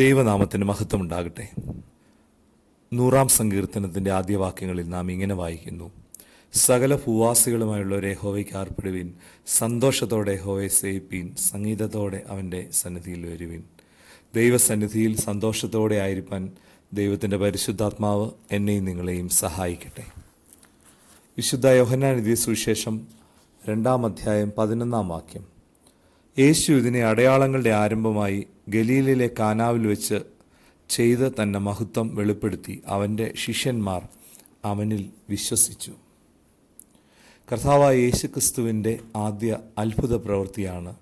ദൈവനാമത്തിന് മഹത്വം ഉണ്ടാകട്ടെ നൂറാം സങ്കീർത്തനത്തിൻ്റെ ആദ്യ വാക്യങ്ങളിൽ നാം ഇങ്ങനെ വായിക്കുന്നു സകല ഭൂവാസികളുമായുള്ള ഹോവയ്ക്ക് ആർപ്പെടുവിൻ സന്തോഷത്തോടെ ഹോവയെ സേവിപ്പീൻ സംഗീതത്തോടെ അവൻ്റെ സന്നിധിയിൽ വരുവിൻ ദൈവസന്നിധിയിൽ സന്തോഷത്തോടെ ആയിരിക്കാൻ ദൈവത്തിൻ്റെ പരിശുദ്ധാത്മാവ് എന്നെയും നിങ്ങളെയും സഹായിക്കട്ടെ വിശുദ്ധ യോഹനാനിധി സുവിശേഷം രണ്ടാം അധ്യായം പതിനൊന്നാം വാക്യം യേശു ഇതിനെ അടയാളങ്ങളുടെ ആരംഭമായി ഗലീലിലെ കാനാവിൽ വെച്ച് ചെയ്ത തന്റെ മഹത്വം വെളിപ്പെടുത്തി അവൻ്റെ ശിഷ്യന്മാർ അവനിൽ വിശ്വസിച്ചു കർത്താവായ യേശുക്രിസ്തുവിൻ്റെ ആദ്യ അത്ഭുത പ്രവൃത്തിയാണ്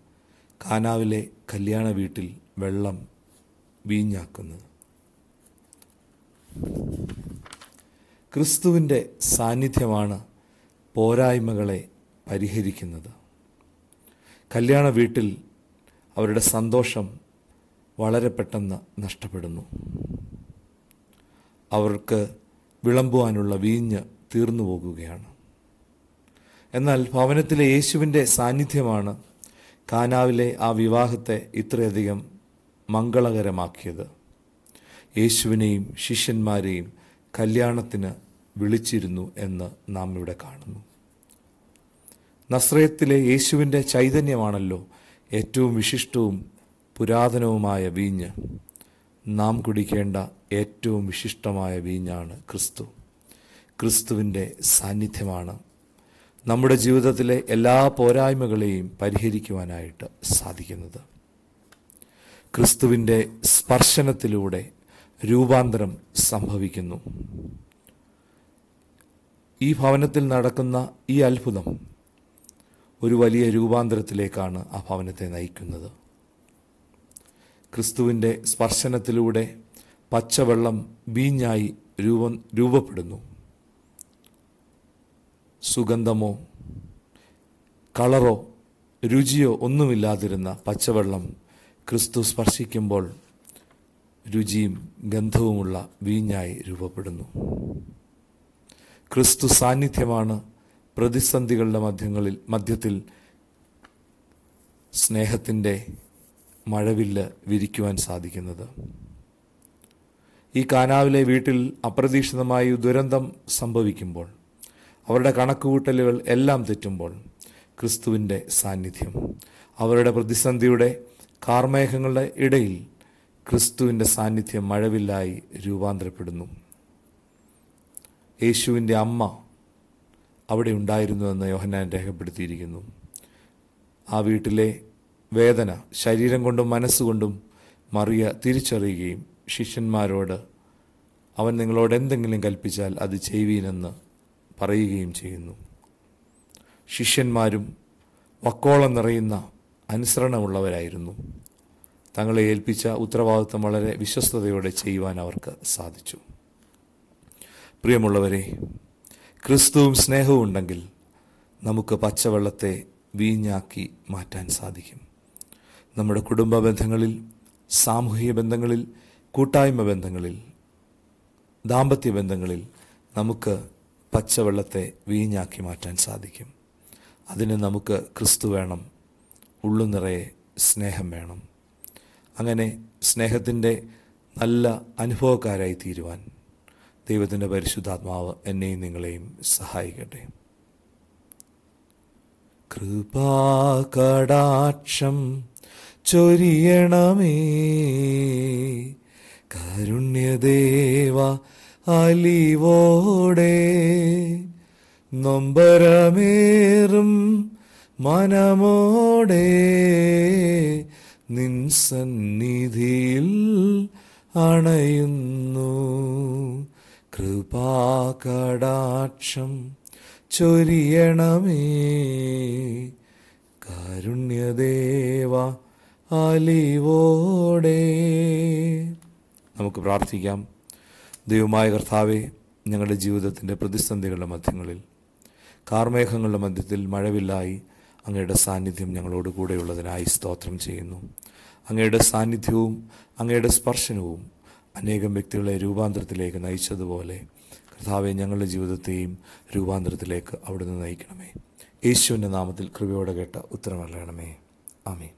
കാനാവിലെ കല്യാണ വീട്ടിൽ വെള്ളം വീഞ്ഞാക്കുന്നത് ക്രിസ്തുവിൻ്റെ സാന്നിധ്യമാണ് പോരായ്മകളെ പരിഹരിക്കുന്നത് കല്യാണ വീട്ടിൽ അവരുടെ സന്തോഷം വളരെ പെട്ടെന്ന് നഷ്ടപ്പെടുന്നു അവർക്ക് വിളമ്പുവാനുള്ള വീഞ്ഞ് തീർന്നു പോകുകയാണ് എന്നാൽ ഭവനത്തിലെ യേശുവിൻ്റെ സാന്നിധ്യമാണ് കാനാവിലെ ആ വിവാഹത്തെ ഇത്രയധികം മംഗളകരമാക്കിയത് യേശുവിനെയും ശിഷ്യന്മാരെയും കല്യാണത്തിന് വിളിച്ചിരുന്നു എന്ന് നാം ഇവിടെ കാണുന്നു നസ്രയത്തിലെ യേശുവിൻ്റെ ചൈതന്യമാണല്ലോ ഏറ്റവും വിശിഷ്ടവും പുരാതനവുമായ വീഞ്ഞ് നാം കുടിക്കേണ്ട ഏറ്റവും വിശിഷ്ടമായ വീഞ്ഞാണ് ക്രിസ്തു ക്രിസ്തുവിൻ്റെ സാന്നിധ്യമാണ് നമ്മുടെ ജീവിതത്തിലെ എല്ലാ പോരായ്മകളെയും പരിഹരിക്കുവാനായിട്ട് സാധിക്കുന്നത് ക്രിസ്തുവിൻ്റെ സ്പർശനത്തിലൂടെ രൂപാന്തരം സംഭവിക്കുന്നു ഈ ഭവനത്തിൽ നടക്കുന്ന ഈ അത്ഭുതം ഒരു വലിയ രൂപാന്തരത്തിലേക്കാണ് ആ ഭവനത്തെ നയിക്കുന്നത് ക്രിസ്തുവിൻ്റെ സ്പർശനത്തിലൂടെ പച്ചവെള്ളം വീഞ്ഞായി രൂപം രൂപപ്പെടുന്നു സുഗന്ധമോ കളറോ രുചിയോ ഒന്നുമില്ലാതിരുന്ന പച്ചവെള്ളം ക്രിസ്തു സ്പർശിക്കുമ്പോൾ രുചിയും ഗന്ധവുമുള്ള വീഞ്ഞായി രൂപപ്പെടുന്നു ക്രിസ്തു സാന്നിധ്യമാണ് പ്രതിസന്ധികളുടെ മധ്യങ്ങളിൽ മധ്യത്തിൽ സ്നേഹത്തിൻ്റെ മഴവില്ല് വിരിക്കുവാൻ സാധിക്കുന്നത് ഈ കാനാവിലെ വീട്ടിൽ അപ്രതീക്ഷിതമായി ദുരന്തം സംഭവിക്കുമ്പോൾ അവരുടെ കണക്കുകൂട്ടലുകൾ എല്ലാം തെറ്റുമ്പോൾ ക്രിസ്തുവിൻ്റെ സാന്നിധ്യം അവരുടെ പ്രതിസന്ധിയുടെ കാർമേഘങ്ങളുടെ ഇടയിൽ ക്രിസ്തുവിൻ്റെ സാന്നിധ്യം മഴവില്ലായി രൂപാന്തരപ്പെടുന്നു യേശുവിൻ്റെ അമ്മ അവിടെ ഉണ്ടായിരുന്നുവെന്ന് യോഹന്നാൻ രേഖപ്പെടുത്തിയിരിക്കുന്നു ആ വീട്ടിലെ വേദന ശരീരം കൊണ്ടും മനസ്സുകൊണ്ടും മറിയ തിരിച്ചറിയുകയും ശിഷ്യന്മാരോട് അവൻ നിങ്ങളോട് എന്തെങ്കിലും കൽപ്പിച്ചാൽ അത് ചെയ്യുവീനെന്ന് പറയുകയും ചെയ്യുന്നു ശിഷ്യന്മാരും വക്കോളം നിറയുന്ന അനുസരണമുള്ളവരായിരുന്നു തങ്ങളെ ഏൽപ്പിച്ച ഉത്തരവാദിത്വം വളരെ വിശ്വസ്തയോടെ ചെയ്യുവാൻ അവർക്ക് സാധിച്ചു പ്രിയമുള്ളവരെ ക്രിസ്തുവും സ്നേഹവും ഉണ്ടെങ്കിൽ നമുക്ക് പച്ചവെള്ളത്തെ വീഞ്ഞാക്കി മാറ്റാൻ സാധിക്കും നമ്മുടെ കുടുംബ ബന്ധങ്ങളിൽ സാമൂഹിക ബന്ധങ്ങളിൽ കൂട്ടായ്മ ബന്ധങ്ങളിൽ ദാമ്പത്യ ബന്ധങ്ങളിൽ നമുക്ക് പച്ചവെള്ളത്തെ വീഞ്ഞാക്കി മാറ്റാൻ സാധിക്കും അതിന് നമുക്ക് ക്രിസ്തു വേണം ഉള്ളു നിറയെ സ്നേഹം വേണം അങ്ങനെ സ്നേഹത്തിൻ്റെ നല്ല അനുഭവക്കാരായി തീരുവാൻ ദൈവത്തിൻ്റെ പരിശുദ്ധാത്മാവ് എന്നെയും നിങ്ങളെയും സഹായിക്കട്ടെ കൃപാകടാക്ഷം ചൊരിയണമേ കരുണ്യദേവ അലിവോടെ നൊമ്പരമേറും മനമോടെ നിൻ സന്നിധിയിൽ അണയുന്നു കൃപാകടാക്ഷം ചൊരിയണമേ കാരുണ്യദേവ അലിവോടെ നമുക്ക് പ്രാർത്ഥിക്കാം ദൈവമായ കർത്താവെ ഞങ്ങളുടെ ജീവിതത്തിൻ്റെ പ്രതിസന്ധികളുടെ മധ്യങ്ങളിൽ കാർമേഘങ്ങളുടെ മധ്യത്തിൽ മഴവില്ലായി അങ്ങയുടെ സാന്നിധ്യം ഞങ്ങളോട് കൂടെയുള്ളതിനായി സ്തോത്രം ചെയ്യുന്നു അങ്ങയുടെ സാന്നിധ്യവും അങ്ങയുടെ സ്പർശനവും അനേകം വ്യക്തികളെ രൂപാന്തരത്തിലേക്ക് നയിച്ചതുപോലെ കർത്താവെ ഞങ്ങളുടെ ജീവിതത്തെയും രൂപാന്തരത്തിലേക്ക് അവിടുന്ന് നയിക്കണമേ യേശുവിൻ്റെ നാമത്തിൽ കൃപയോടെ കേട്ട ഉത്തരം അറിയണമേ ആമേ